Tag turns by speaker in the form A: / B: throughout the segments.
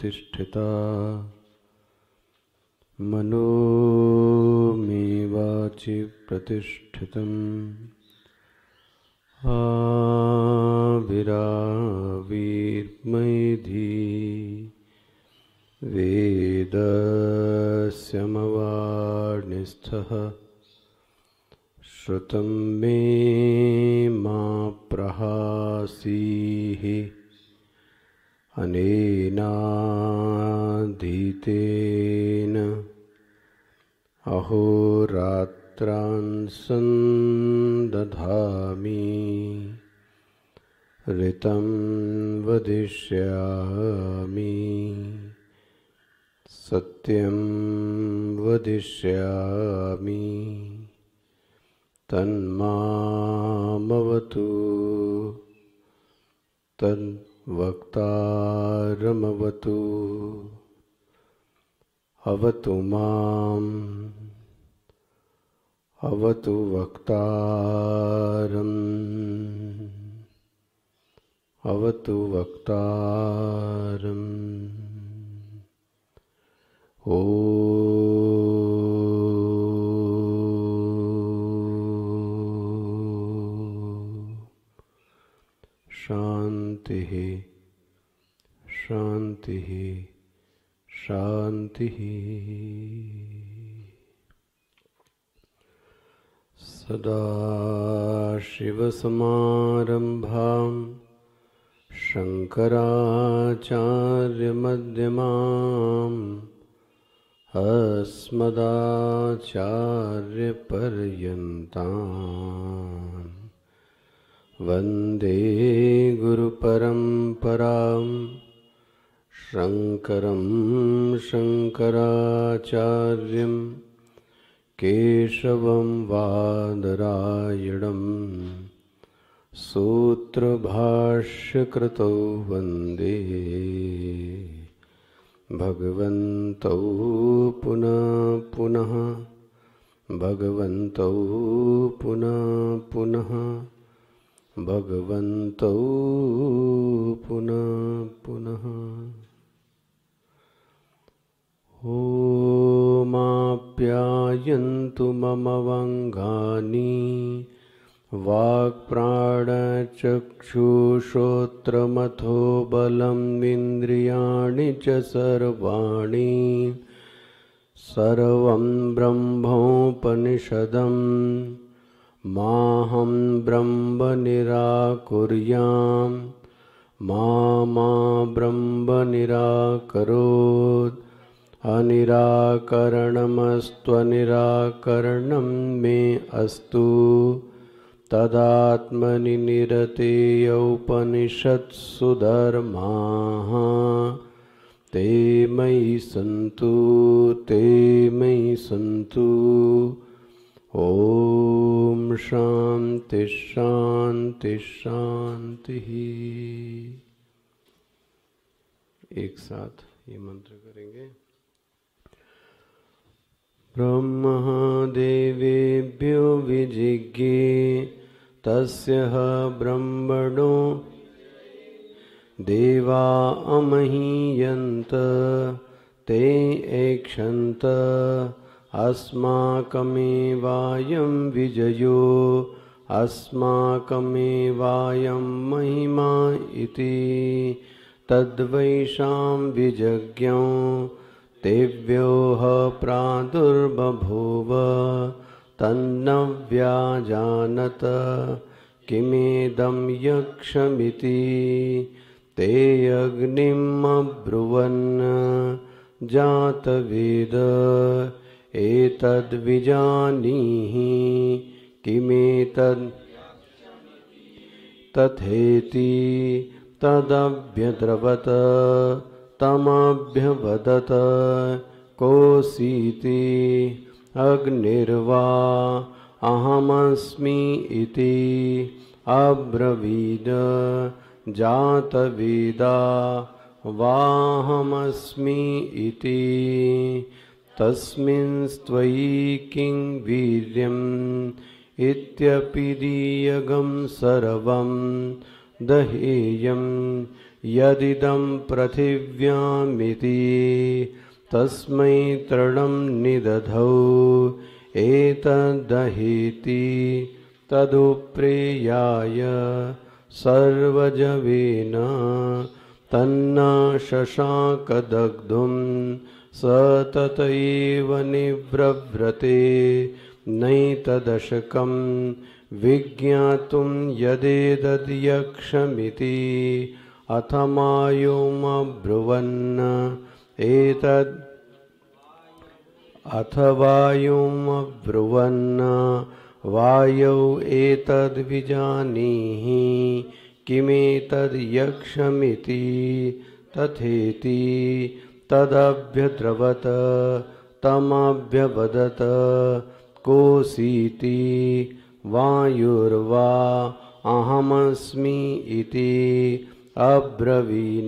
A: प्रतिष्ठिता मनो मे वाचि प्रतिष्ठितम् वेद वेदस्यमवार्णिस्थः श्रुत मे तेन अहोरात्रान् सन्दधामि ऋतं वदिष्यामि सत्यं वदिष्यामि तन्मामवतु तद्वक्तारमवतु अवतु माम् अवतु वक्तारम् अवतु वक्तारम् ओ शान्तिः शान्तिः शांति सदाशिवसमारम्भां शङ्कराचार्यमध्यमाम् अस्मदाचार्यपर्यता वंदे गुरुपरम्पराम् शङ्करं शङ्कराचार्यं केशवं वादरायणं सूत्रभाष्यकृतौ वन्दे भगवन्तौ पुनः पुनः भगवन्तौ पुनः पुनः भगवन्तौ पुनः पुनः ॐमाप्यायन्तु मम वङ्गानि वाक्प्राणचक्षुश्रोत्रमथो इन्द्रियाणि च सर्वाणि सर्वं ब्रह्मोपनिषदम् माहं ब्रह्मनिराकुर्यां मा ब्रह्मनिराकरोत् अनिराकरणमस्त्वनिराकरणं मे अस्तु तदात्मनि निरतेयौपनिषत्सु ते मयि सन्त ते मयि सन्त ओ शांति शांति शांति एक साथ ये मंत्र करेंगे ब्रह्मदेवेभ्यो विजिज्ञे तस्य ब्रह्मणो देवा अमहीयन्त ते एक्षन्त अस्माकमेवायं विजयो अस्माकमेवायं महिमा इति तद्वैषां विजज्ञौ तेव्यो ह प्रादुर्बभूव तन्न व्याजानत किमेदं यक्षमिति ते अग्निम् जातवेद एतद्विजानीहि किमेतद् तथेति तदभ्यद्रवत तमभ्यवदत कोऽसीति अग्निर्वा अहमस्मी अब्रवीद जातवेदा वाहमस्मि इति तस्मिंस्त्वयि किं वीर्यम् इत्यपि यदिदं पृथिव्यामिति तस्मै तृणं निदधौ एतदहीति तदुप्रियाय सर्वजवेन तन्ना शशाकदग्धुं सतत एव निव्रव्रते नैतदशकं विज्ञातुं यदेतद्यक्षमिति अथमायुमब्रुवन् एतद् अथवायुमब्रुवन् वायौ एतद्विजानीहि किमेतद्यक्षमिति तथेति तदभ्यद्रवत तमभ्यवदत कोऽसीति वायुर्वा अहमस्मि इति अब्रवीन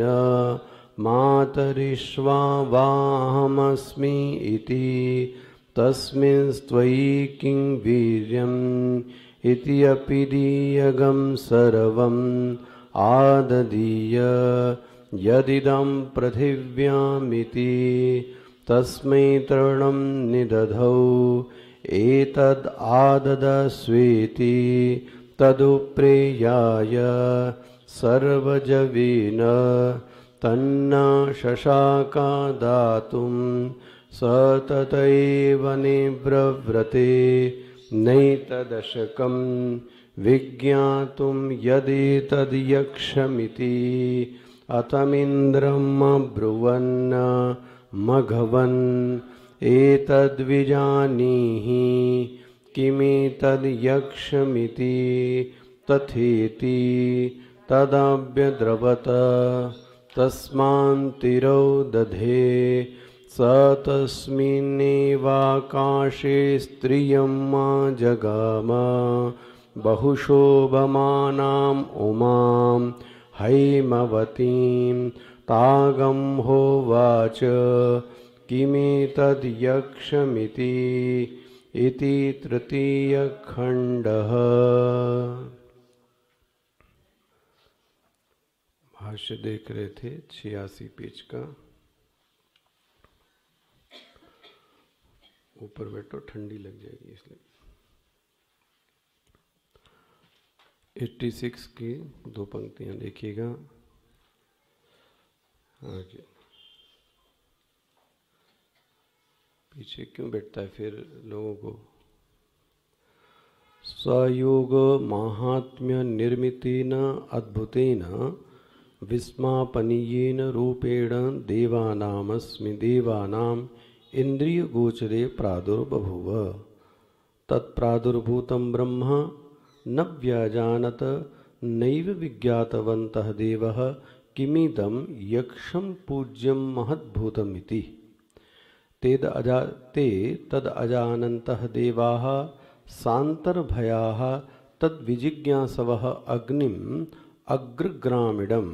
A: मातरिष्वाहमस्मि इति तस्मिंस्त्वयि किं वीर्यम् इति अपि दीयगं सर्वम् आददीय यदिदं पृथिव्यामिति तस्मै तृणं निदधौ एतद् आददस्वेति तदुप्रेयाय सर्वजवीन तन्ना शशाका दातुं सततैव निब्रव्रते नैतदशकं विज्ञातुं यदि तद्यक्षमिति अतमिन्द्रम् अब्रुवन् मघवन् एतद्विजानीहि किमेतद्यक्षमिति तथेति तदभ्यद्रवत तस्मान्तिरौ दधे स तस्मिन्नेवाकाशे स्त्रियं मा जगाम बहुशोभमानाम् उमां हैमवतीं तागं होवाच किमेतद्यक्षमिति इति तृतीयखण्डः भाष्य देख रहे थे छियासी पेज का ऊपर बैठो ठंडी लग जाएगी इसलिए 86 की दो पंक्तियां देखिएगा आगे पीछे क्यों बैठता है फिर लोगों को सयोग महात्म्य निर्मित निर्मितेन न विस्मापनीयेन रूपेण देवानामस्मि देवानाम इंद्रिय गोचरे प्रादुर्बभुव तत्प्रादुर्भूतं ब्रह्म न व्याजानत नैव विज्ञातवन्तः देवः किमिदं यक्षं पूज्यं महद्भूतमिति तेद अजा ते तद अजानन्तः देवाः सान्तर्भयाः तद्विजिज्ञासवः अग्निं अग्रग्रामिडम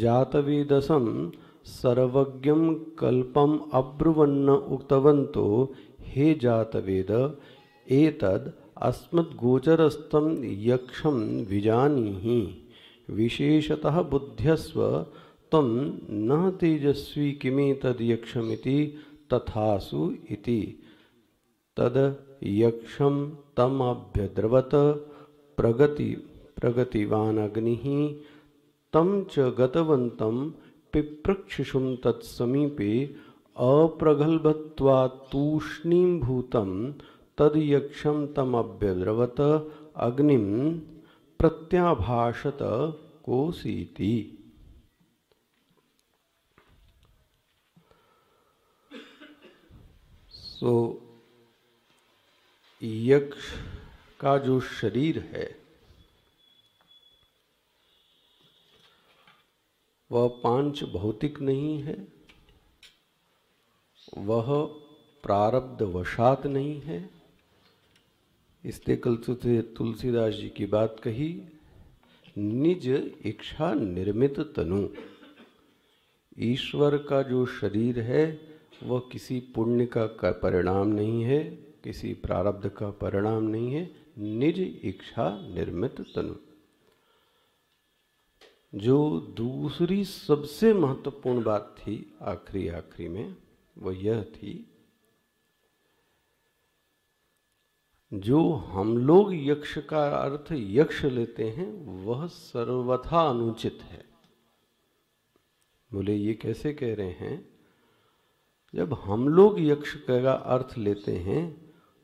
A: जातवेदसम सर्वज्ञम कल्पम अब्रुवन्न उक्तवंतो हे जातवेद एतद् अस्मद्गोचरस्थम यक्षम विजानीहि विशेषतः बुद्ध्यस्व तम न तेजस्वी किमी तदयक्षमिति तथासु इति तद यक्षम तम अभ्यद्रवत प्रगति प्रगतिवान अग्नि तम च गतवंतम पिप्रक्षिषुम तत्समीपे भूत तद यक्ष तमभ्यद्रवत अग्नि प्रत्याभाषत कोसीति सो so, यक्ष का जो शरीर है वह पांच भौतिक नहीं है वह प्रारब्ध वशात नहीं है इसलिए कल से तुलसीदास जी की बात कही निज इच्छा निर्मित तनु ईश्वर का जो शरीर है वह किसी पुण्य का परिणाम नहीं है किसी प्रारब्ध का परिणाम नहीं है निज इच्छा निर्मित तनु जो दूसरी सबसे महत्वपूर्ण बात थी आखिरी आखिरी में वो यह थी जो हम लोग यक्ष का अर्थ यक्ष लेते हैं वह सर्वथा अनुचित है बोले ये कैसे कह रहे हैं जब हम लोग यक्ष का अर्थ लेते हैं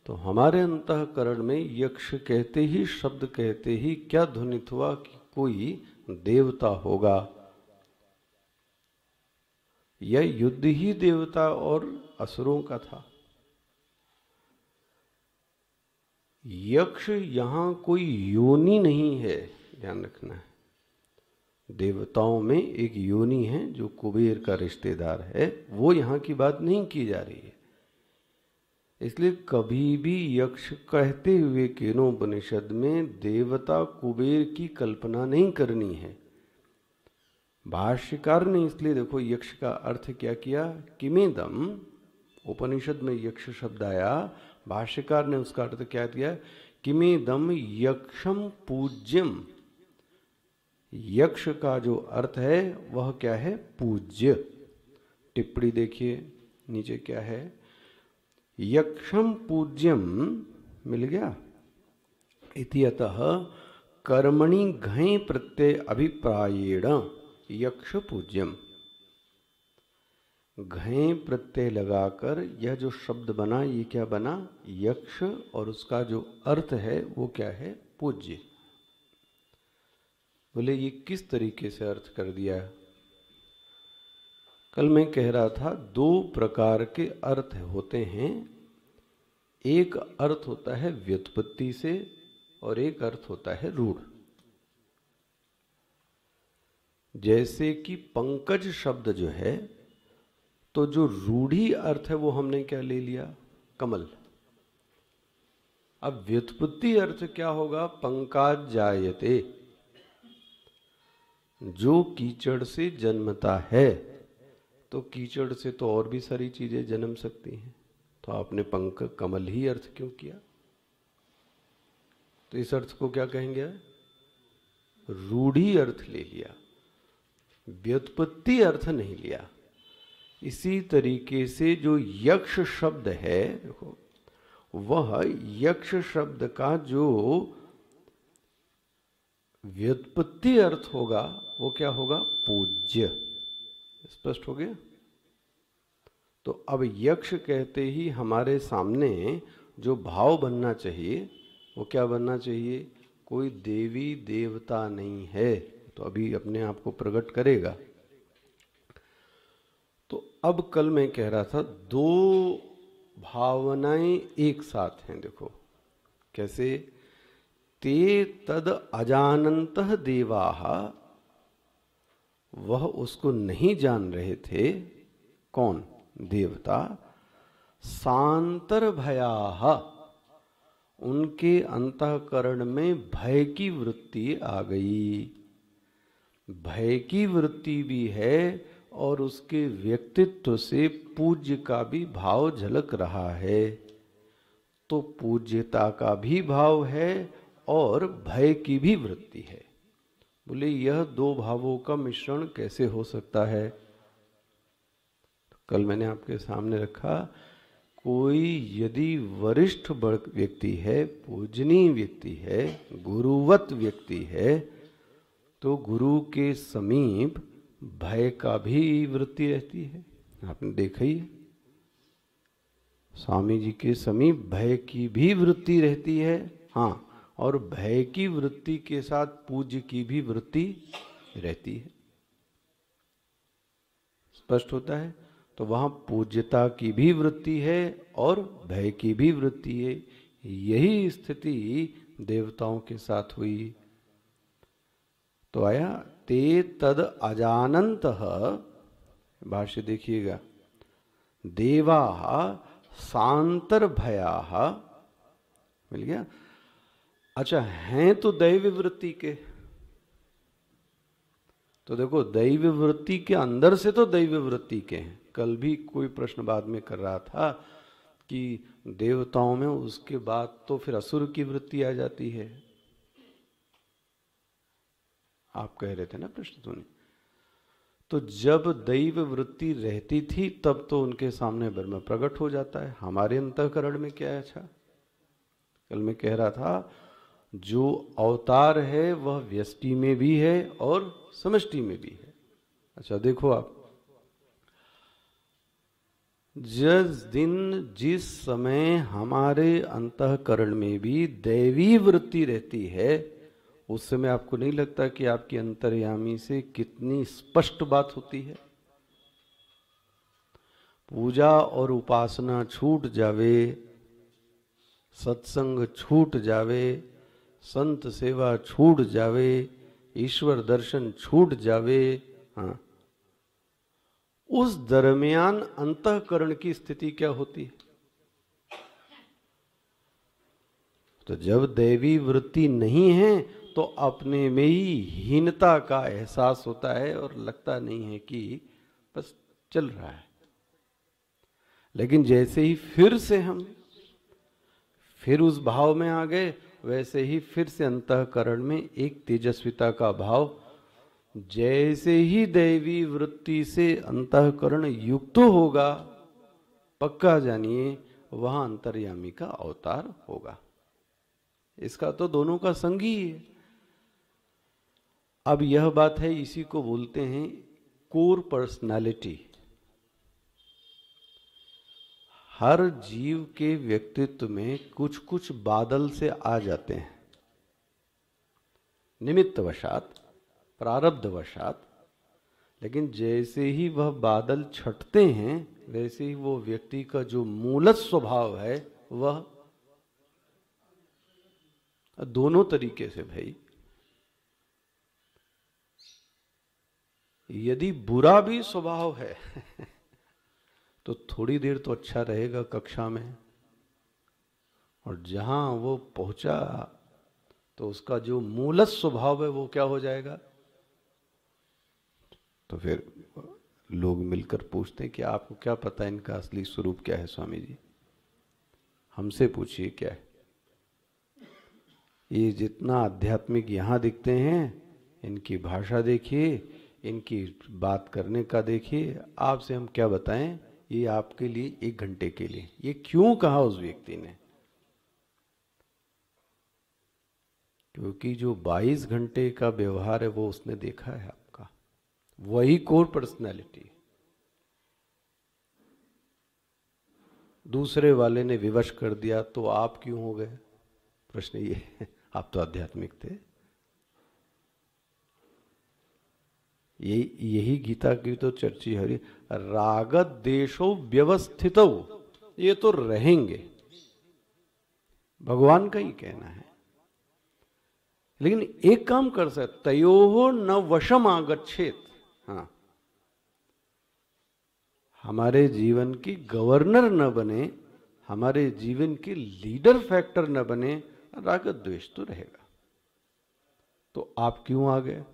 A: तो हमारे अंतकरण में यक्ष कहते ही शब्द कहते ही क्या ध्वनित हुआ कि कोई देवता होगा यह युद्ध ही देवता और असुरों का था यक्ष यहां कोई योनि नहीं है ध्यान रखना है देवताओं में एक योनि है जो कुबेर का रिश्तेदार है वो यहां की बात नहीं की जा रही है इसलिए कभी भी यक्ष कहते हुए केनो उपनिषद में देवता कुबेर की कल्पना नहीं करनी है भाष्यकार ने इसलिए देखो यक्ष का अर्थ क्या किया किमेदम उपनिषद में यक्ष शब्द आया भाष्यकार ने उसका अर्थ क्या किया किमेदम यक्षम पूज्यम यक्ष का जो अर्थ है वह क्या है पूज्य टिप्पणी देखिए नीचे क्या है यक्षम पूज्यम मिल गया इतियत कर्मणि घय प्रत्यय अभिप्रायेण यक्ष पूज्यम घय प्रत्यय लगाकर यह जो शब्द बना ये क्या बना यक्ष और उसका जो अर्थ है वो क्या है पूज्य बोले ये किस तरीके से अर्थ कर दिया कल मैं कह रहा था दो प्रकार के अर्थ होते हैं एक अर्थ होता है व्युत्पत्ति से और एक अर्थ होता है रूढ़ जैसे कि पंकज शब्द जो है तो जो रूढ़ी अर्थ है वो हमने क्या ले लिया कमल अब व्युत्पत्ति अर्थ क्या होगा पंकाज जायते जो कीचड़ से जन्मता है तो कीचड़ से तो और भी सारी चीजें जन्म सकती हैं तो आपने पंख कमल ही अर्थ क्यों किया तो इस अर्थ को क्या कहेंगे रूढ़ी अर्थ ले लिया व्युत्पत्ति अर्थ नहीं लिया इसी तरीके से जो यक्ष शब्द है देखो वह यक्ष शब्द का जो व्युत्पत्ति अर्थ होगा वो क्या होगा पूज्य स्पष्ट हो गया तो अब यक्ष कहते ही हमारे सामने जो भाव बनना चाहिए वो क्या बनना चाहिए कोई देवी देवता नहीं है तो अभी अपने आप को प्रकट करेगा तो अब कल मैं कह रहा था दो भावनाएं एक साथ हैं देखो कैसे ते तद अजानत देवा वह उसको नहीं जान रहे थे कौन देवता शांतर भया उनके अंतकरण में भय की वृत्ति आ गई भय की वृत्ति भी है और उसके व्यक्तित्व से पूज्य का भी भाव झलक रहा है तो पूज्यता का भी भाव है और भय की भी वृत्ति है बोले यह दो भावों का मिश्रण कैसे हो सकता है तो कल मैंने आपके सामने रखा कोई यदि वरिष्ठ व्यक्ति है पूजनीय व्यक्ति है गुरुवत व्यक्ति है तो गुरु के समीप भय का भी वृत्ति रहती है आपने देखा ही स्वामी जी के समीप भय की भी वृत्ति रहती है हाँ और भय की वृत्ति के साथ पूज्य की भी वृत्ति रहती है स्पष्ट होता है तो वहां पूज्यता की भी वृत्ति है और भय की भी वृत्ति है यही स्थिति देवताओं के साथ हुई तो आया ते तद अजानंत भाष्य देखिएगा देवा सांतर भया मिल गया अच्छा हैं तो दैव वृत्ति के तो देखो दैव वृत्ति के अंदर से तो दैव वृत्ति के हैं कल भी कोई प्रश्न बाद में कर रहा था कि देवताओं में उसके बाद तो फिर असुर की वृत्ति आ जाती है आप कह रहे थे ना प्रश्न तुमने तो जब दैव वृत्ति रहती थी तब तो उनके सामने ब्रह्म प्रकट हो जाता है हमारे अंतकरण में क्या है अच्छा कल मैं कह रहा था जो अवतार है वह व्यष्टि में भी है और समष्टि में भी है अच्छा देखो आप जिस दिन जिस समय हमारे अंतकरण में भी दैवी वृत्ति रहती है उस समय आपको नहीं लगता कि आपकी अंतर्यामी से कितनी स्पष्ट बात होती है पूजा और उपासना छूट जावे सत्संग छूट जावे संत सेवा छूट जावे ईश्वर दर्शन छूट जावे हाँ उस दरमियान अंतकरण की स्थिति क्या होती है तो जब दैवी वृत्ति नहीं है तो अपने में ही हीनता का एहसास होता है और लगता नहीं है कि बस चल रहा है लेकिन जैसे ही फिर से हम फिर उस भाव में आ गए वैसे ही फिर से अंतकरण में एक तेजस्विता का भाव जैसे ही दैवी वृत्ति से अंतकरण युक्त होगा पक्का जानिए वहां अंतर्यामी का अवतार होगा इसका तो दोनों का संगी है अब यह बात है इसी को बोलते हैं कोर पर्सनालिटी हर जीव के व्यक्तित्व में कुछ कुछ बादल से आ जाते हैं निमित्तवशात प्रारब्धवशात लेकिन जैसे ही वह बादल छटते हैं वैसे ही वो व्यक्ति का जो मूलत स्वभाव है वह दोनों तरीके से भाई यदि बुरा भी स्वभाव है तो थोड़ी देर तो अच्छा रहेगा कक्षा में और जहां वो पहुंचा तो उसका जो मूलत स्वभाव है वो क्या हो जाएगा तो फिर लोग मिलकर पूछते हैं कि आपको क्या पता है इनका असली स्वरूप क्या है स्वामी जी हमसे पूछिए क्या है ये जितना आध्यात्मिक यहां दिखते हैं इनकी भाषा देखिए इनकी बात करने का देखिए आपसे हम क्या बताएं ये आपके लिए एक घंटे के लिए ये क्यों कहा उस व्यक्ति ने क्योंकि जो 22 घंटे का व्यवहार है वो उसने देखा है आपका वही कोर पर्सनैलिटी दूसरे वाले ने विवश कर दिया तो आप क्यों हो गए प्रश्न ये है आप तो आध्यात्मिक थे यही यही गीता की तो चर्ची हरी रागत देशो व्यवस्थित ये तो रहेंगे भगवान का ही कहना है लेकिन एक काम कर सकते तयो न वशम आगछेत हाँ हमारे जीवन की गवर्नर न बने हमारे जीवन के लीडर फैक्टर न बने राग द्वेष तो रहेगा तो आप क्यों आ गए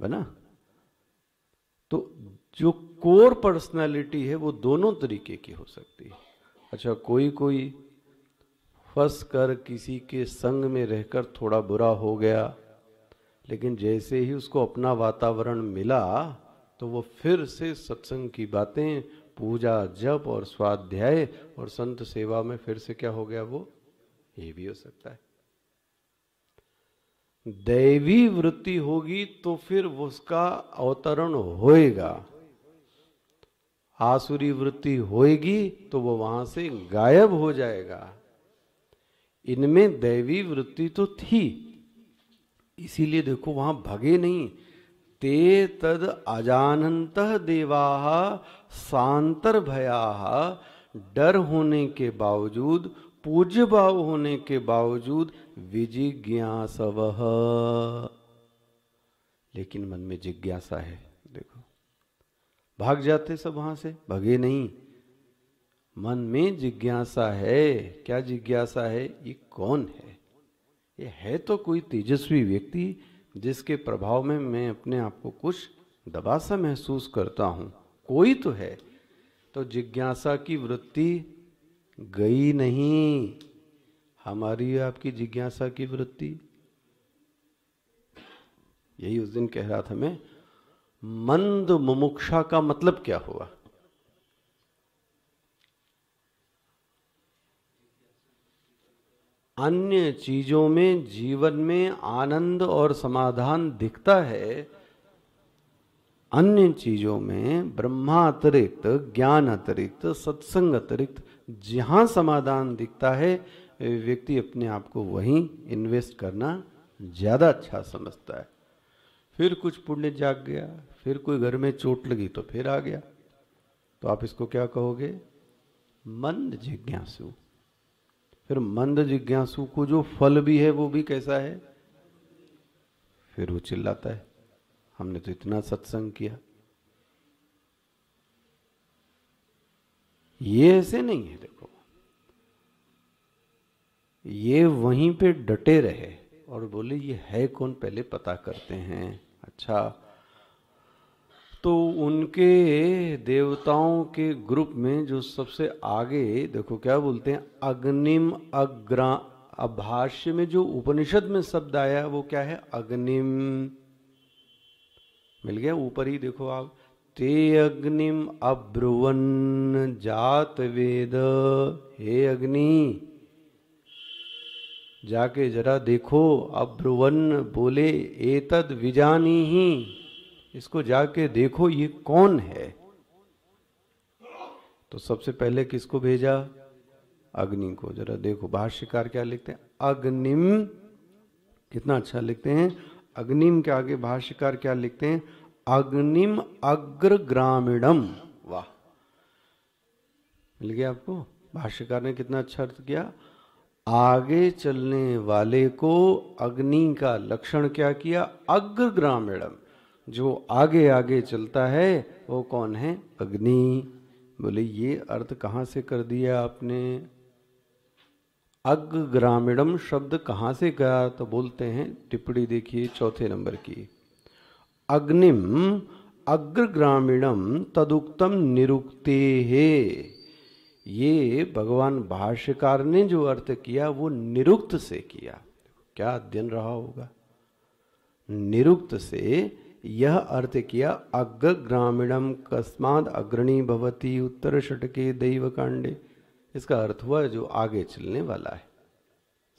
A: बना जो कोर पर्सनालिटी है वो दोनों तरीके की हो सकती है अच्छा कोई कोई फंस कर किसी के संग में रहकर थोड़ा बुरा हो गया लेकिन जैसे ही उसको अपना वातावरण मिला तो वो फिर से सत्संग की बातें पूजा जप और स्वाध्याय और संत सेवा में फिर से क्या हो गया वो ये भी हो सकता है दैवी वृत्ति होगी तो फिर उसका अवतरण होएगा आसुरी वृत्ति होएगी तो वो वहां से गायब हो जाएगा इनमें दैवी वृत्ति तो थी इसीलिए देखो वहां भगे नहीं ते तद अजानंत देवा सांतर भया डर होने के बावजूद पूज्य भाव होने के बावजूद विजिज्ञासव लेकिन मन में जिज्ञासा है भाग जाते सब वहां से भगे नहीं मन में जिज्ञासा है क्या जिज्ञासा है ये कौन है ये है तो कोई तेजस्वी व्यक्ति जिसके प्रभाव में मैं अपने आप को कुछ दबा सा महसूस करता हूं कोई तो है तो जिज्ञासा की वृत्ति गई नहीं हमारी आपकी जिज्ञासा की वृत्ति यही उस दिन कह रहा था मैं मंद मुमुक्षा का मतलब क्या हुआ अन्य चीजों में जीवन में आनंद और समाधान दिखता है अन्य चीजों में ब्रह्मा अतिरिक्त ज्ञान अतिरिक्त सत्संग अतिरिक्त जहां समाधान दिखता है व्यक्ति अपने आप को वहीं इन्वेस्ट करना ज्यादा अच्छा समझता है फिर कुछ पुण्य जाग गया फिर कोई घर में चोट लगी तो फिर आ गया तो आप इसको क्या कहोगे मंद जिज्ञासु फिर मंद जिज्ञासु को जो फल भी है वो भी कैसा है फिर वो चिल्लाता है हमने तो इतना सत्संग किया ये ऐसे नहीं है देखो ये वहीं पे डटे रहे और बोले ये है कौन पहले पता करते हैं अच्छा तो उनके देवताओं के ग्रुप में जो सबसे आगे देखो क्या बोलते हैं अग्निम अग्रा अभाष्य में जो उपनिषद में शब्द आया वो क्या है अग्निम मिल गया ऊपर ही देखो आप ते अग्निम अब्रुवन जात वेद हे अग्नि जाके जरा देखो अब्रुवन बोले एतद विजानी ही इसको जाके देखो ये कौन है तो सबसे पहले किसको भेजा अग्नि को जरा देखो भाष्यकार क्या लिखते हैं अग्निम कितना अच्छा लिखते हैं अग्निम के आगे भाष्यकार क्या लिखते हैं अग्निम अग्र ग्रामीणम वाह मिल गया आपको भाष्यकार ने कितना अच्छा अर्थ किया आगे चलने वाले को अग्नि का लक्षण क्या किया अग्र ग्रामीणम जो आगे आगे चलता है वो कौन है अग्नि बोले ये अर्थ कहाँ से कर दिया आपने अग ग्रामीणम शब्द कहाँ से गया तो बोलते हैं टिप्पणी देखिए चौथे नंबर की अग्निम अग्र ग्रामीणम तदुक्तम निरुक्ते हे ये भगवान भाष्यकार ने जो अर्थ किया वो निरुक्त से किया क्या अध्ययन रहा होगा निरुक्त से यह अर्थ किया अग्र ग्रामीणम कस्माद अग्रणी भवती उत्तर षटके दैव कांडे इसका अर्थ हुआ जो आगे चलने वाला है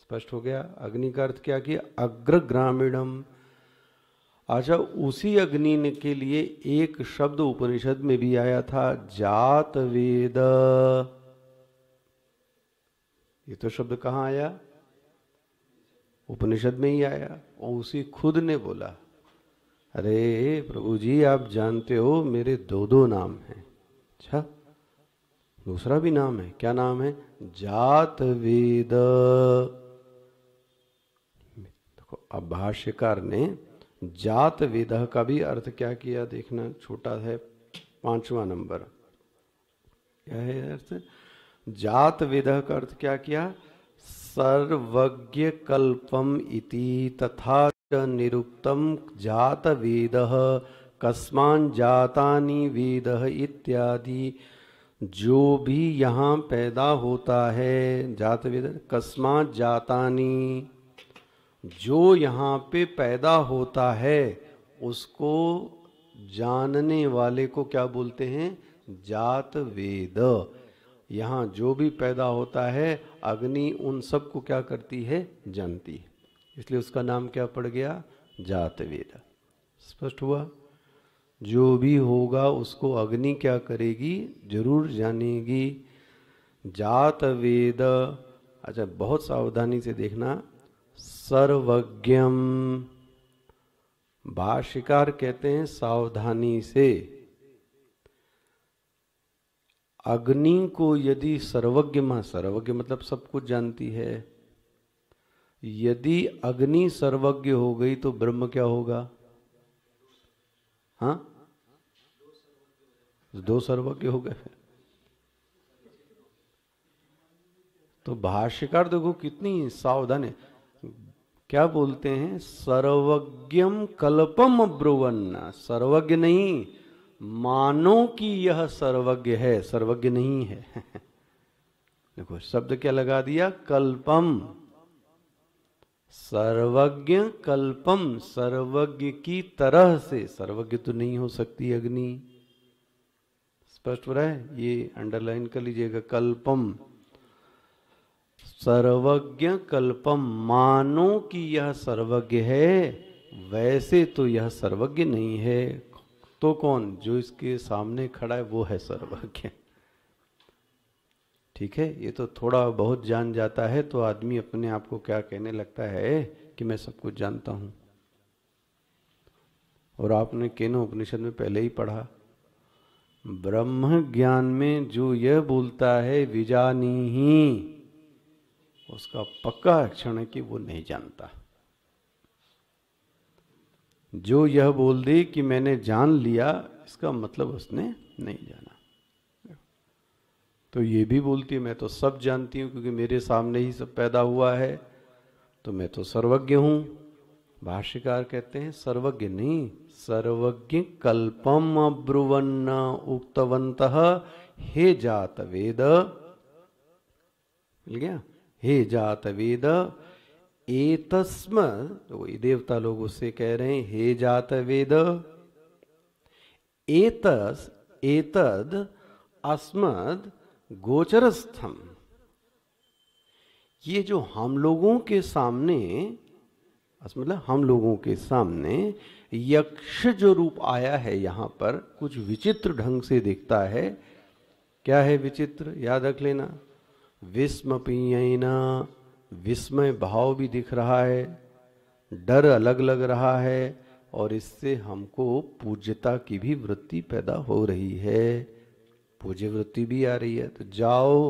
A: स्पष्ट हो गया अग्नि का अर्थ क्या किया अग्र ग्रामीणम अच्छा उसी अग्नि के लिए एक शब्द उपनिषद में भी आया था जात वेद ये तो शब्द कहाँ आया उपनिषद में ही आया और उसी खुद ने बोला अरे प्रभु जी आप जानते हो मेरे दो दो नाम हैं अच्छा दूसरा भी नाम है क्या नाम है जात वेद देखो अब भाष्यकार ने जात वेद का भी अर्थ क्या किया देखना छोटा है पांचवा नंबर क्या है अर्थ जात वेद का अर्थ क्या किया सर्वज्ञ कल्पम इति तथा वेद कस्मा जाता वेद इत्यादि जो भी यहाँ पैदा होता है जातवेद कस्मा जाता जो यहाँ पे पैदा होता है उसको जानने वाले को क्या बोलते हैं जात वेद यहाँ जो भी पैदा होता है अग्नि उन सबको क्या करती है जानती है इसलिए उसका नाम क्या पड़ गया जात वेद स्पष्ट हुआ जो भी होगा उसको अग्नि क्या करेगी जरूर जानेगी जात वेद अच्छा बहुत सावधानी से देखना सर्वज्ञम भाषिकार कहते हैं सावधानी से अग्नि को यदि सर्वज्ञ मां सर्वज्ञ मतलब सब कुछ जानती है यदि अग्नि सर्वज्ञ हो गई तो ब्रह्म क्या होगा हाँ दो सर्वज्ञ हो गए तो भाष्यकार देखो कितनी सावधान है क्या बोलते हैं सर्वज्ञम कल्पम ब्रुवन सर्वज्ञ नहीं मानो कि यह सर्वज्ञ है सर्वज्ञ नहीं है देखो शब्द क्या लगा दिया कल्पम सर्वज्ञ कल्पम सर्वज्ञ की तरह से सर्वज्ञ तो नहीं हो सकती अग्नि स्पष्ट हो रहा है ये अंडरलाइन कर लीजिएगा कल्पम सर्वज्ञ कल्पम मानो कि यह सर्वज्ञ है वैसे तो यह सर्वज्ञ नहीं है तो कौन जो इसके सामने खड़ा है वो है सर्वज्ञ ठीक है ये तो थोड़ा बहुत जान जाता है तो आदमी अपने आप को क्या कहने लगता है कि मैं सब कुछ जानता हूं और आपने केनो उपनिषद में पहले ही पढ़ा ब्रह्म ज्ञान में जो यह बोलता है विजानी ही उसका पक्का क्षण है कि वो नहीं जानता जो यह बोल दे कि मैंने जान लिया इसका मतलब उसने नहीं जाना तो ये भी बोलती है मैं तो सब जानती हूँ क्योंकि मेरे सामने ही सब पैदा हुआ है तो मैं तो सर्वज्ञ हूँ भाष्यकार कहते हैं सर्वज्ञ नहीं सर्वज्ञ कल्पम अब्रुवन्न उक्तवंत हे जात वेद मिल गया हे जात वेद एतस्म तो देवता लोग उससे कह रहे हैं हे जात वेद एतस एतद अस्मद गोचरस्थम ये जो हम लोगों के सामने मतलब हम लोगों के सामने यक्ष जो रूप आया है यहां पर कुछ विचित्र ढंग से दिखता है क्या है विचित्र याद रख लेना विस्म पियना विस्मय भाव भी दिख रहा है डर अलग लग रहा है और इससे हमको पूज्यता की भी वृत्ति पैदा हो रही है पूज्य वृत्ति भी आ रही है तो जाओ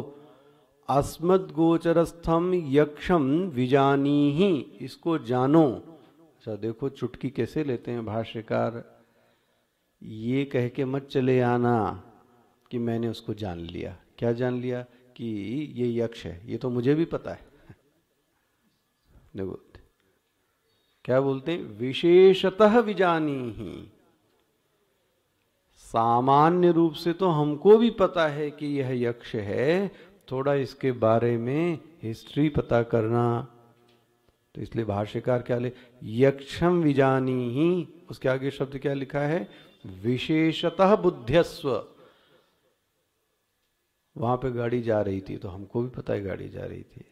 A: अस्मद गोचरस्थम यक्षम विजानी ही इसको जानो अच्छा देखो चुटकी कैसे लेते हैं भाष्यकार ये कह के मत चले आना कि मैंने उसको जान लिया क्या जान लिया कि ये यक्ष है ये तो मुझे भी पता है देखो क्या बोलते हैं विशेषतः विजानी ही सामान्य रूप से तो हमको भी पता है कि यह यक्ष है थोड़ा इसके बारे में हिस्ट्री पता करना तो इसलिए भाष्यकार क्या ले यक्षम विजानी ही उसके आगे शब्द क्या लिखा है विशेषतः बुद्धस्व वहां पे गाड़ी जा रही थी तो हमको भी पता है गाड़ी जा रही थी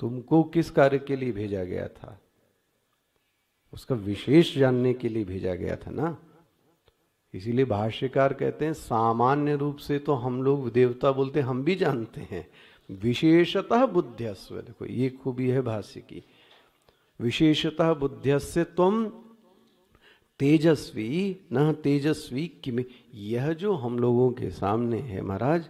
A: तुमको किस कार्य के लिए भेजा गया था उसका विशेष जानने के लिए भेजा गया था ना इसीलिए भाष्यकार कहते हैं सामान्य रूप से तो हम लोग देवता बोलते हम भी जानते हैं विशेषतः बुद्धस्व देखो ये खूबी है भाष्य की विशेषतः बुद्धिस्य तुम तेजस्वी न तेजस्वी किम यह जो हम लोगों के सामने है महाराज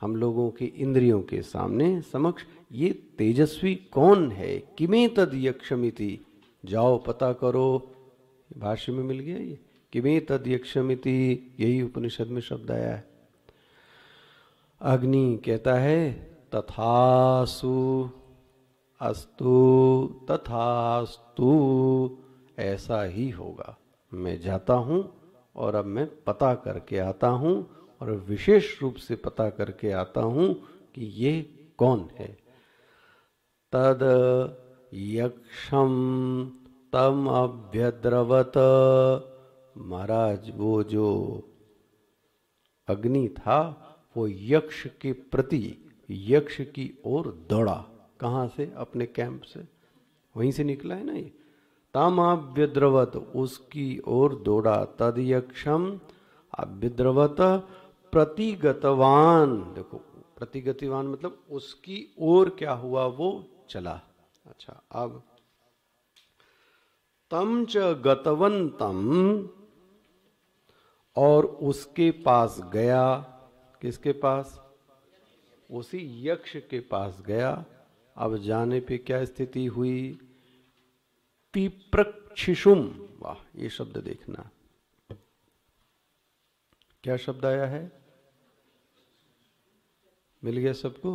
A: हम लोगों के इंद्रियों के सामने समक्ष ये तेजस्वी कौन है किमें तद यक्षमिति जाओ पता करो भाष्य में मिल गया ये कि मैं तद यक्षमिति यही उपनिषद में शब्द आया है अग्नि कहता है तथासु अस्तु तथास्तु ऐसा ही होगा मैं जाता हूँ और अब मैं पता करके आता हूँ और विशेष रूप से पता करके आता हूँ कि ये कौन है तद यक्षम तम अभ्यद्रवत महाराज वो जो अग्नि था वो यक्ष के प्रति यक्ष की ओर दौड़ा कहाँ से अपने कैंप से वहीं से निकला है ना ये तामाभ्यद्रवत उसकी ओर दौड़ा तद यक्षम अभ्यद्रवत प्रतिगतवान देखो प्रतिगतिवान मतलब उसकी ओर क्या हुआ वो चला अच्छा अब तम च गतवंतम और उसके पास गया किसके पास उसी यक्ष के पास गया अब जाने पे क्या स्थिति हुई पिप्रक्षिशुम वाह ये शब्द देखना क्या शब्द आया है मिल गया सबको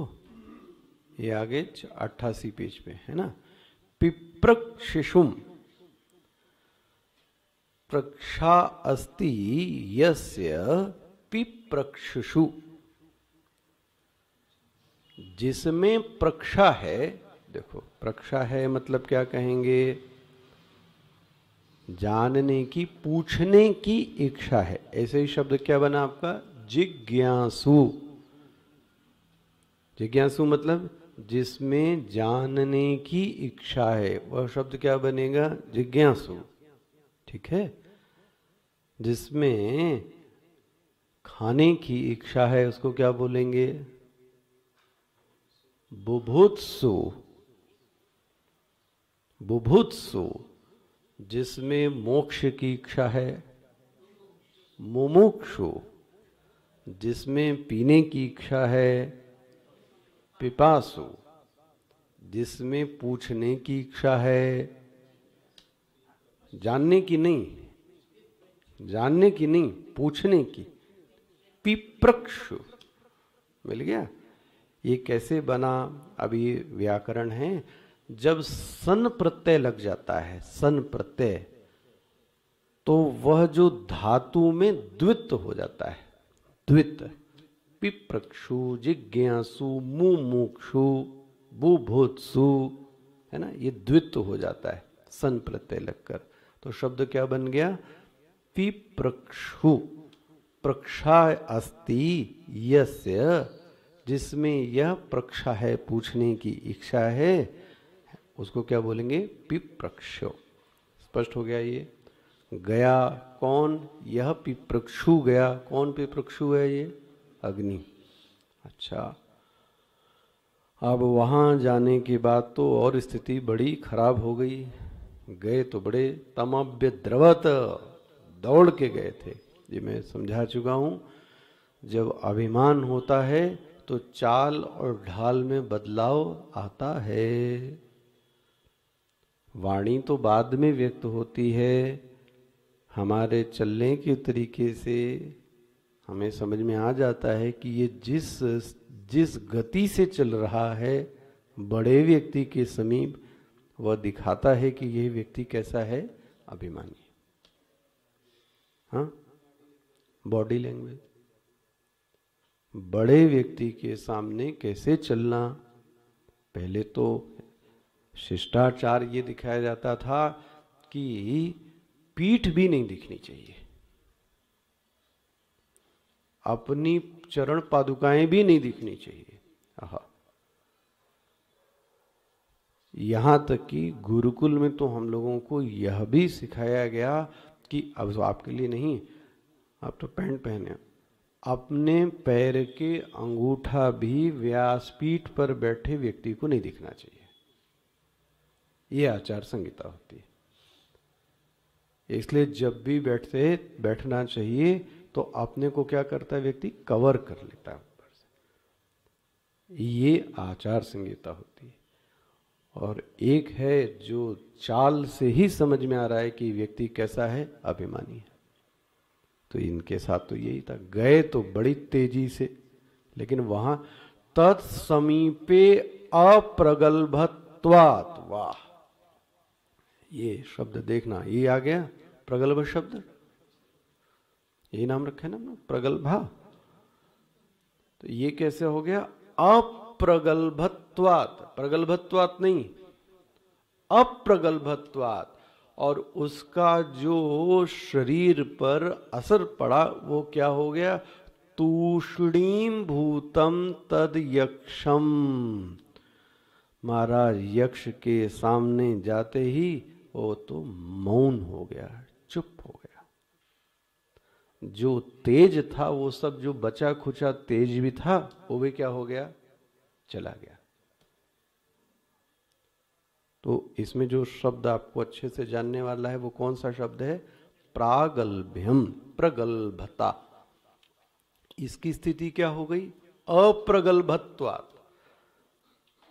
A: ये आगे अट्ठासी पेज पे है ना पिप्रक्षिशुम प्रक्षा अस्ति यस्य पिप्रक्षुषु जिसमें प्रक्षा है देखो प्रक्षा है मतलब क्या कहेंगे जानने की पूछने की इच्छा है ऐसे ही शब्द क्या बना आपका जिज्ञासु जिज्ञासु मतलब जिसमें जानने की इच्छा है वह शब्द क्या बनेगा जिज्ञासु ठीक है जिसमें खाने की इच्छा है उसको क्या बोलेंगे बुभुत्सु बुभुत्सु जिसमें मोक्ष की इच्छा है मुमुक्षु जिसमें पीने की इच्छा है पिपासु जिसमें पूछने की इच्छा है जानने की नहीं जानने की नहीं पूछने की पिप्रक्ष मिल गया ये कैसे बना अभी व्याकरण है जब सन प्रत्यय लग जाता है सन प्रत्यय तो वह जो धातु में द्वित हो जाता है द्वित पिप्रक्षु जिज्ञासु मुमुक्षु बुभुत्सु है ना ये द्वित हो जाता है सन प्रत्यय लगकर तो शब्द क्या बन गया पिप्रक्षु प्रक्षा अस्ति यस्य जिसमें यह प्रक्षा है पूछने की इच्छा है उसको क्या बोलेंगे पिप्रक्ष स्पष्ट हो गया ये गया कौन यह पिप्रक्षु गया कौन पिप्रक्षु है ये अग्नि अच्छा अब वहाँ जाने के बाद तो और स्थिति बड़ी खराब हो गई गए तो बड़े तमव्य द्रवत दौड़ के गए थे ये मैं समझा चुका हूँ जब अभिमान होता है तो चाल और ढाल में बदलाव आता है वाणी तो बाद में व्यक्त होती है हमारे चलने के तरीके से हमें समझ में आ जाता है कि ये जिस जिस गति से चल रहा है बड़े व्यक्ति के समीप वह दिखाता है कि यह व्यक्ति कैसा है अभिमानी हाँ बॉडी लैंग्वेज बड़े व्यक्ति के सामने कैसे चलना पहले तो शिष्टाचार ये दिखाया जाता था कि पीठ भी नहीं दिखनी चाहिए अपनी चरण पादुकाएं भी नहीं दिखनी चाहिए यहां तक कि गुरुकुल में तो हम लोगों को यह भी सिखाया गया कि अब तो आपके लिए नहीं आप तो पैंट पहने अपने पैर के अंगूठा भी व्यासपीठ पर बैठे व्यक्ति को नहीं दिखना चाहिए ये आचार संहिता होती है इसलिए जब भी बैठते बैठना चाहिए तो अपने को क्या करता है व्यक्ति कवर कर लेता है ऊपर से ये आचार संहिता होती है और एक है जो चाल से ही समझ में आ रहा है कि व्यक्ति कैसा है अभिमानी है तो इनके साथ तो यही था गए तो बड़ी तेजी से लेकिन वहां तत्समीपे अप्रगल्भत्वात् वाह ये शब्द देखना ये आ गया प्रगल्भ शब्द यही नाम रखे ना प्रगल्भा तो ये कैसे हो गया अप अप्रगल्भत्वात प्रगल्भत्वात नहीं अप्रगल्भत्वात और उसका जो शरीर पर असर पड़ा वो क्या हो गया तूषणीम भूतम तद यक्षम महाराज यक्ष के सामने जाते ही वो तो मौन हो गया चुप हो गया जो तेज था वो सब जो बचा खुचा तेज भी था वो भी क्या हो गया चला गया तो इसमें जो शब्द आपको अच्छे से जानने वाला है वो कौन सा शब्द है प्रागल्भ्यम प्रगल्भता इसकी स्थिति क्या हो गई अप्रगल्भत्वात्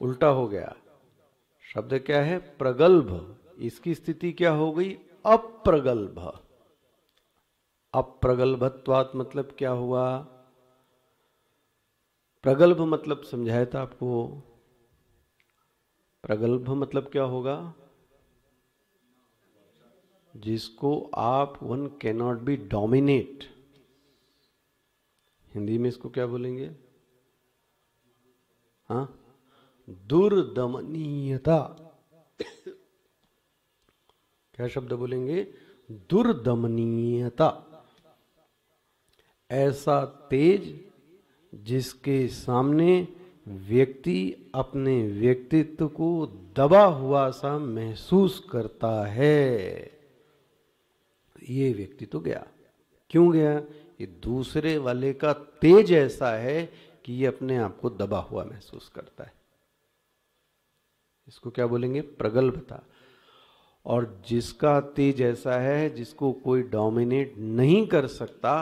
A: उल्टा हो गया शब्द क्या है प्रगल्भ इसकी स्थिति क्या हो गई अप्रगल्भ अप्रगल्भत्वात मतलब क्या हुआ प्रगल्भ मतलब समझाया था आपको प्रगल्भ मतलब क्या होगा जिसको आप one cannot be dominate Hindi में इसको क्या बोलेंगे हा दुर्दमनीयता क्या शब्द बोलेंगे दुर्दमनीयता ऐसा तेज जिसके सामने व्यक्ति अपने व्यक्तित्व को दबा हुआ सा महसूस करता है ये व्यक्ति तो गया क्यों गया ये दूसरे वाले का तेज ऐसा है कि ये अपने आप को दबा हुआ महसूस करता है इसको क्या बोलेंगे प्रगल्भता और जिसका तेज ऐसा है जिसको कोई डोमिनेट नहीं कर सकता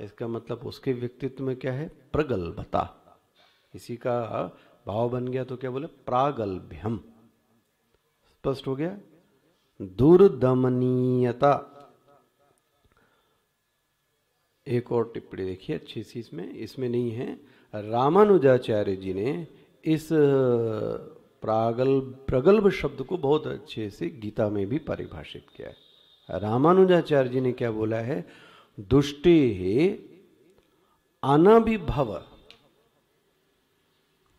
A: इसका मतलब उसके व्यक्तित्व में क्या है प्रगल्भता इसी का भाव बन गया तो क्या बोले प्रागल्भ्यम स्पष्ट हो गया दुर्दमनीयता एक और टिप्पणी देखिए अच्छी सी इसमें इसमें नहीं है रामानुजाचार्य जी ने इस प्रागल प्रगल्भ शब्द को बहुत अच्छे से गीता में भी परिभाषित किया है रामानुजाचार्य जी ने क्या बोला है दुष्टि अनभिभव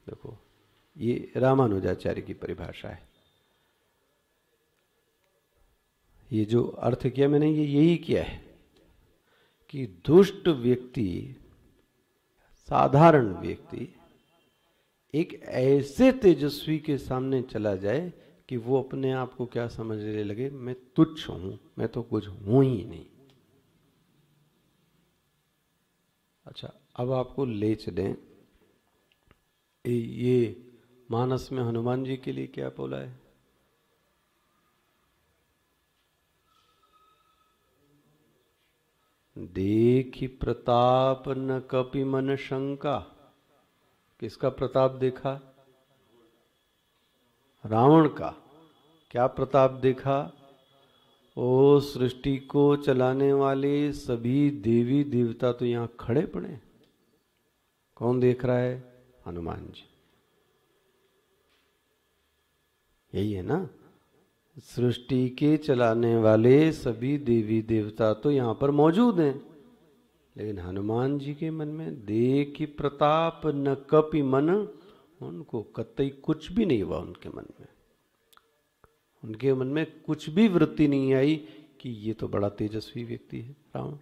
A: देखो ये रामानुजाचार्य की परिभाषा है ये जो अर्थ किया मैंने ये यही किया है कि दुष्ट व्यक्ति साधारण व्यक्ति एक ऐसे तेजस्वी के सामने चला जाए कि वो अपने आप को क्या समझने लगे मैं तुच्छ हूं मैं तो कुछ हूं ही नहीं अच्छा अब आपको ले चलें ये मानस में हनुमान जी के लिए क्या बोला है देखी प्रताप न कपि मन शंका किसका प्रताप देखा रावण का क्या प्रताप देखा ओ सृष्टि को चलाने वाले सभी देवी देवता तो यहाँ खड़े पड़े कौन देख रहा है हनुमान जी यही है ना सृष्टि के चलाने वाले सभी देवी देवता तो यहाँ पर मौजूद हैं लेकिन हनुमान जी के मन में देख की प्रताप न कपि मन उनको कतई कुछ भी नहीं हुआ उनके मन में उनके मन में कुछ भी वृत्ति नहीं आई कि ये तो बड़ा तेजस्वी व्यक्ति है रावण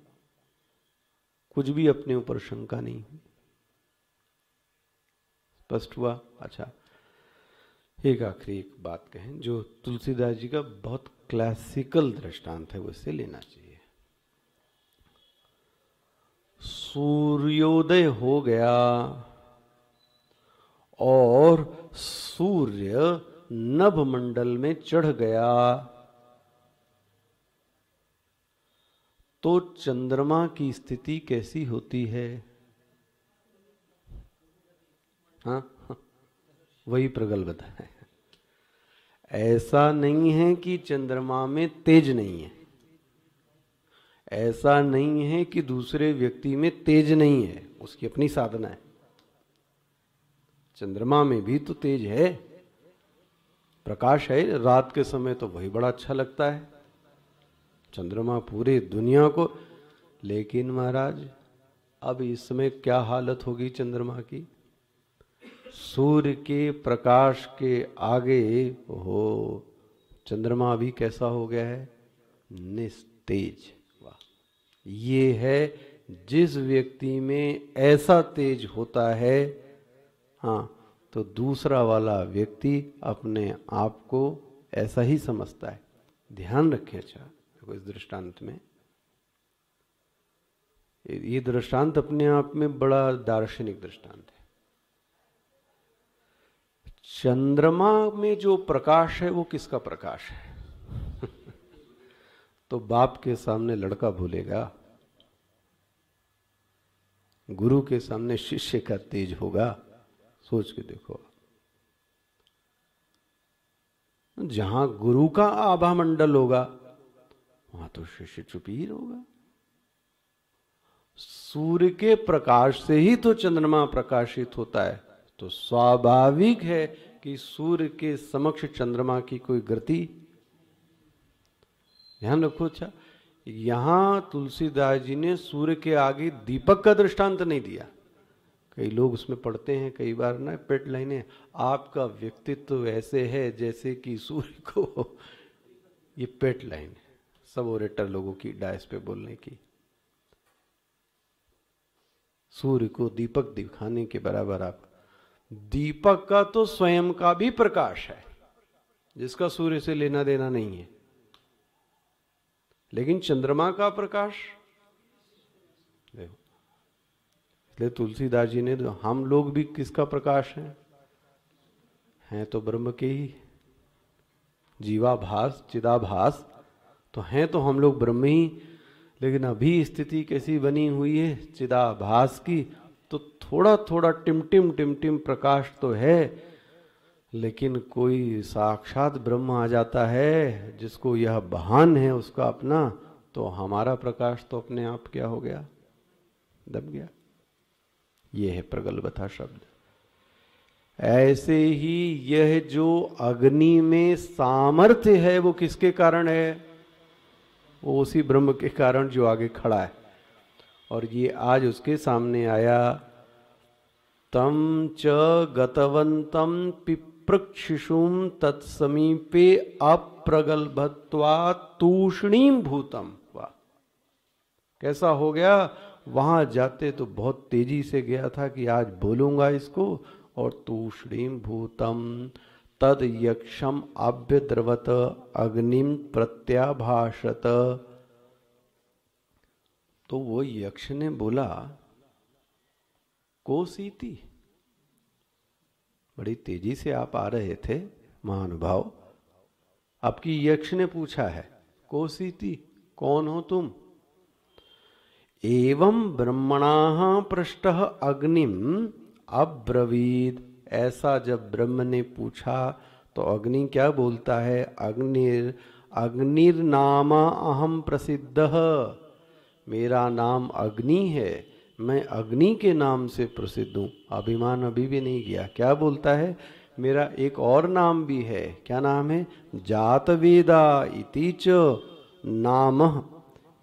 A: कुछ भी अपने ऊपर शंका नहीं हुई स्पष्ट हुआ अच्छा एक आखिरी एक बात कहें जो तुलसीदास जी का बहुत क्लासिकल दृष्टांत है वो इसे लेना चाहिए सूर्योदय हो गया और सूर्य नभ मंडल में चढ़ गया तो चंद्रमा की स्थिति कैसी होती है हा? हाँ, वही प्रगलभ है ऐसा नहीं है कि चंद्रमा में तेज नहीं है ऐसा नहीं है कि दूसरे व्यक्ति में तेज नहीं है उसकी अपनी साधना है चंद्रमा में भी तो तेज है प्रकाश है रात के समय तो वही बड़ा अच्छा लगता है चंद्रमा पूरी दुनिया को लेकिन महाराज अब इसमें क्या हालत होगी चंद्रमा की सूर्य के प्रकाश के आगे हो चंद्रमा अभी कैसा हो गया है निस्तेज वाह ये है जिस व्यक्ति में ऐसा तेज होता है हाँ तो दूसरा वाला व्यक्ति अपने आप को ऐसा ही समझता है ध्यान रखें अच्छा देखो इस दृष्टांत में ये दृष्टांत अपने आप में बड़ा दार्शनिक दृष्टांत है चंद्रमा में जो प्रकाश है वो किसका प्रकाश है तो बाप के सामने लड़का भूलेगा गुरु के सामने शिष्य का तेज होगा सोच के देखो जहां गुरु का आभा मंडल होगा वहां तो शिष्य चुप ही होगा सूर्य के प्रकाश से ही तो चंद्रमा प्रकाशित होता है तो स्वाभाविक है कि सूर्य के समक्ष चंद्रमा की कोई गति ध्यान रखो अच्छा यहां तुलसीदास जी ने सूर्य के आगे दीपक का दृष्टांत नहीं दिया कई लोग उसमें पढ़ते हैं कई बार ना पेट लाइने आपका व्यक्तित्व ऐसे है जैसे कि सूर्य को ये पेट लाइन है सब ओरेटर लोगों की डायस पे बोलने की सूर्य को दीपक दिखाने के बराबर आप दीपक का तो स्वयं का भी प्रकाश है जिसका सूर्य से लेना देना नहीं है लेकिन चंद्रमा का प्रकाश देखो इसलिए तुलसीदास जी ने तो हम लोग भी किसका प्रकाश है हैं तो ब्रह्म के ही जीवाभास चिदाभास तो हैं तो हम लोग ब्रह्म ही लेकिन अभी स्थिति कैसी बनी हुई है चिदाभास की तो थोड़ा थोड़ा टिमटिम टिमटिम प्रकाश तो है लेकिन कोई साक्षात ब्रह्म आ जाता है जिसको यह बहान है उसका अपना तो हमारा प्रकाश तो अपने आप क्या हो गया दब गया यह है प्रगल्भता शब्द ऐसे ही यह जो अग्नि में सामर्थ्य है वो किसके कारण है वो उसी ब्रह्म के कारण जो आगे खड़ा है और ये आज उसके सामने आया तम च गतवंतम पिप्रक्षिशुम तत्समीपे अप्रगल्भत्वा तूषणीम भूतम वाह कैसा हो गया वहाँ जाते तो बहुत तेजी से गया था कि आज बोलूँगा इसको और तूषणीम भूतम तद यक्षम द्रवत अग्निम प्रत्याभाषत तो वो यक्ष ने बोला कोसीति बड़ी तेजी से आप आ रहे थे महानुभाव आपकी यक्ष ने पूछा है कोसीति कौन हो तुम एवं ब्रह्मणा पृष्ठ अग्निम अब्रवीद ऐसा जब ब्रह्म ने पूछा तो अग्नि क्या बोलता है अग्निर अग्निर्नाम अहम प्रसिद्ध मेरा नाम अग्नि है मैं अग्नि के नाम से प्रसिद्ध हूँ अभिमान अभी भी नहीं किया क्या बोलता है मेरा एक और नाम भी है क्या नाम है जात वेदा इति च नाम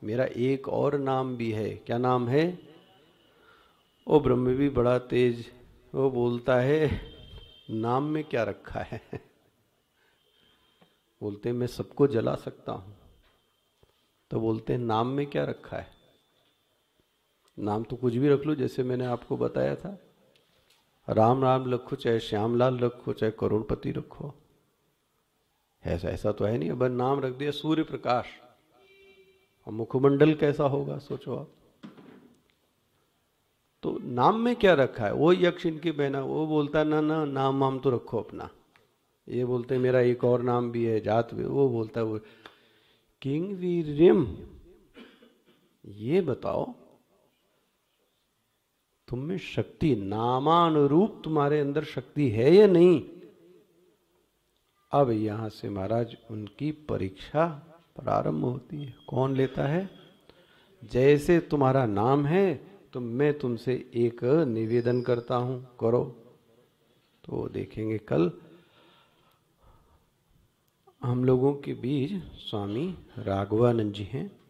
A: मेरा एक और नाम भी है क्या नाम है वो ब्रह्म भी बड़ा तेज वो बोलता है नाम में क्या रखा है बोलते मैं सबको जला सकता हूं तो बोलते हैं नाम में क्या रखा है नाम तो कुछ भी रख लो जैसे मैंने आपको बताया था राम राम रखो चाहे श्यामलाल रखो चाहे करोड़पति रखो ऐसा ऐसा तो है नहीं अब नाम रख दिया सूर्य प्रकाश और मुखमंडल कैसा होगा सोचो आप तो नाम में क्या रखा है वो यक्ष इनकी बहना वो बोलता है ना ना नाम वाम तो रखो अपना ये बोलते मेरा एक और नाम भी है जात भी वो बोलता है वो किंग वीरियम ये बताओ तुम में शक्ति नामानुरूप तुम्हारे अंदर शक्ति है या नहीं अब यहां से महाराज उनकी परीक्षा प्रारंभ होती है कौन लेता है जैसे तुम्हारा नाम है तो मैं तुमसे एक निवेदन करता हूं करो तो देखेंगे कल हम लोगों के बीच स्वामी राघवानंद जी हैं